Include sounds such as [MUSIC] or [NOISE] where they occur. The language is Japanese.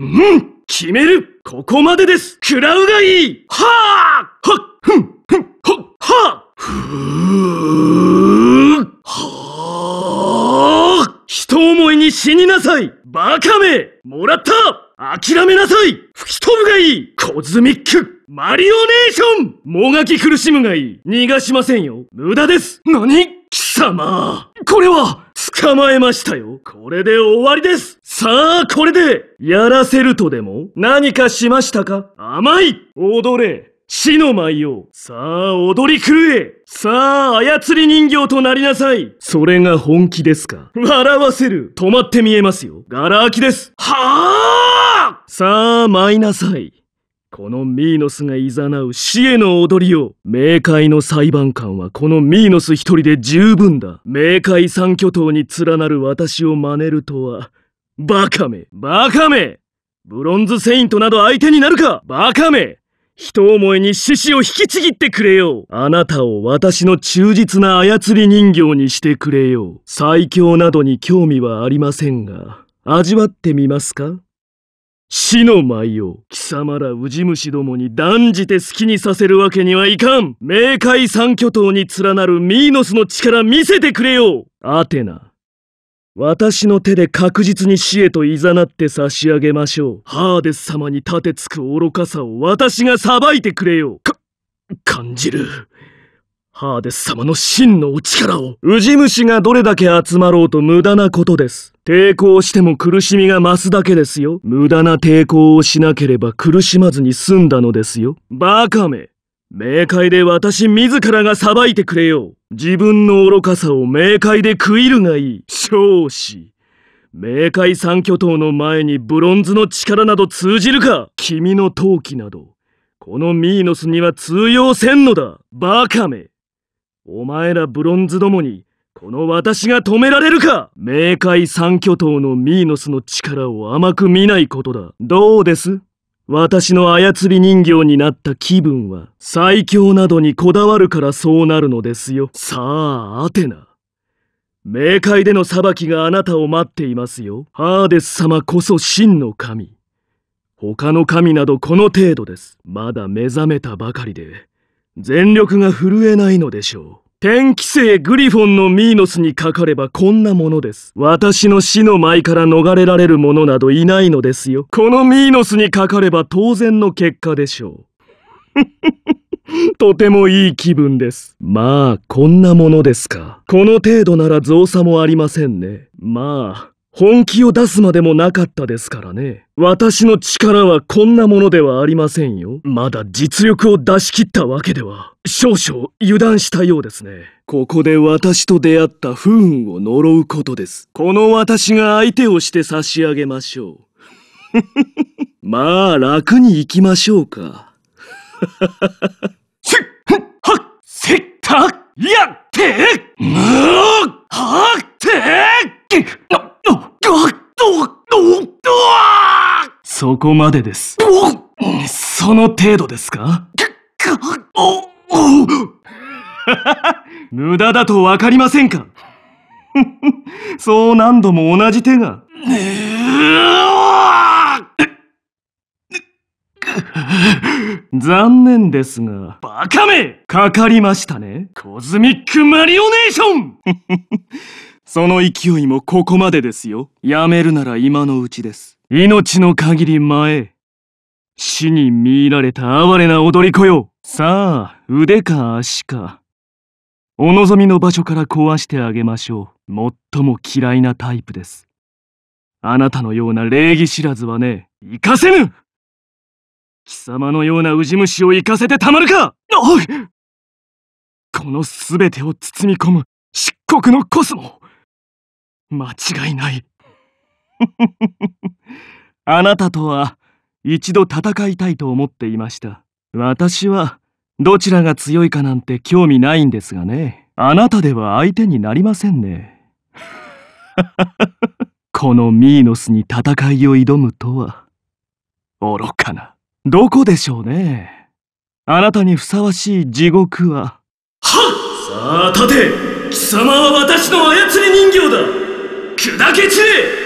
うん決めるここまでです食らうがいいはあはっふんふんはっはあふーはあ人思いに死になさいバカめもらった諦めなさい吹き飛ぶがいいコズミックマリオネーションもがき苦しむがいい逃がしませんよ無駄です何貴様これは捕まえましたよこれで終わりですさあ、これで、やらせるとでも、何かしましたか甘い踊れ死の舞を、さあ、踊り狂えさあ、操り人形となりなさいそれが本気ですか笑わせる止まって見えますよガラ空きですはあさあ、舞いなさいこのミーノスが誘う死への踊りを冥界の裁判官はこのミーノス一人で十分だ冥界三巨頭に連なる私を真似るとはバカめバカめブロンズセイントなど相手になるかバカめ人思いに獅子を引きちぎってくれよあなたを私の忠実な操り人形にしてくれよ最強などに興味はありませんが、味わってみますか死の舞を貴様らウジ虫どもに断じて好きにさせるわけにはいかん冥界三巨頭に連なるミーノスの力見せてくれよアテナ私の手で確実に死へと誘って差し上げましょう。ハーデス様に立てつく愚かさを私が裁いてくれよ。か、感じる。ハーデス様の真のお力を。ウジ虫がどれだけ集まろうと無駄なことです。抵抗しても苦しみが増すだけですよ。無駄な抵抗をしなければ苦しまずに済んだのですよ。バカめ。冥界で私自らが裁いてくれよ自分の愚かさを冥界で食いるがいい少子冥界三巨頭の前にブロンズの力など通じるか君の陶器などこのミーノスには通用せんのだバカめお前らブロンズどもにこの私が止められるか冥界三巨頭のミーノスの力を甘く見ないことだどうです私の操り人形になった気分は最強などにこだわるからそうなるのですよ。さあ、アテナ。冥界での裁きがあなたを待っていますよ。ハーデス様こそ真の神。他の神などこの程度です。まだ目覚めたばかりで、全力が震えないのでしょう。天気星グリフォンのミーノスにかかればこんなものです。私の死の前から逃れられる者などいないのですよ。このミーノスにかかれば当然の結果でしょう。[LAUGHS] とてもいい気分です。まあ、こんなものですか。この程度なら造作もありませんね。まあ、本気を出すまでもなかったですからね。私の力はこんなものではありませんよ。まだ実力を出し切ったわけでは、少々油断したようですね。ここで私と出会った不運を呪うことです。この私が相手をして差し上げましょう。[LAUGHS] まあ、楽に行きましょうか。せっはっせったやってそこまでです。その程度ですか [LAUGHS] 無駄だとわかりませんか [LAUGHS] そう何度も同じ手が。[LAUGHS] 残念ですが。バカめかかりましたね。コズミックマリオネーションその勢いもここまでですよ。やめるなら今のうちです。命の限り前死に見入られた哀れな踊り子よ。さあ、腕か足か。お望みの場所から壊してあげましょう。最も嫌いなタイプです。あなたのような礼儀知らずはね、行かせぬ貴様のようなウジ虫を生かせてたまるかこの全てを包み込む漆黒のコスモ間違いない。[LAUGHS] あなたとは一度戦いたいと思っていました。私はどちらが強いかなんて興味ないんですがね。あなたでは相手になりませんね。[LAUGHS] このミーノスに戦いを挑むとは、愚かな。どこでしょうね。あなたにふさわしい地獄は。はっさあ立て貴様は私の操り人形だ砕け散れ